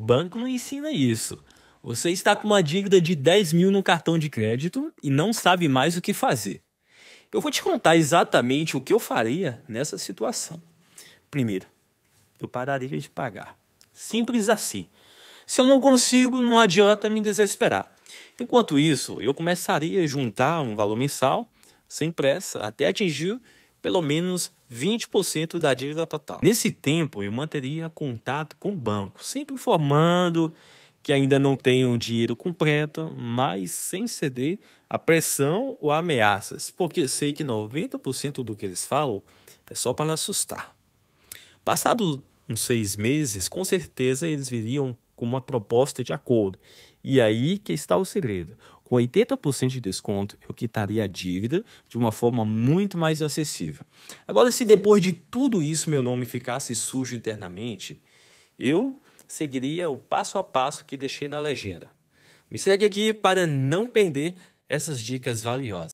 Banco não ensina isso. Você está com uma dívida de 10 mil no cartão de crédito e não sabe mais o que fazer. Eu vou te contar exatamente o que eu faria nessa situação. Primeiro, eu pararia de pagar. Simples assim. Se eu não consigo, não adianta me desesperar. Enquanto isso, eu começaria a juntar um valor mensal, sem pressa, até atingir pelo menos 20% da dívida total. Nesse tempo, eu manteria contato com o banco, sempre informando que ainda não tenho dinheiro completo, mas sem ceder a pressão ou ameaças, porque sei que 90% do que eles falam é só para assustar. Passado uns seis meses, com certeza eles viriam com uma proposta de acordo. E aí que está o segredo. Com 80% de desconto, eu quitaria a dívida de uma forma muito mais acessível. Agora, se depois de tudo isso meu nome ficasse sujo internamente, eu seguiria o passo a passo que deixei na legenda. Me segue aqui para não perder essas dicas valiosas.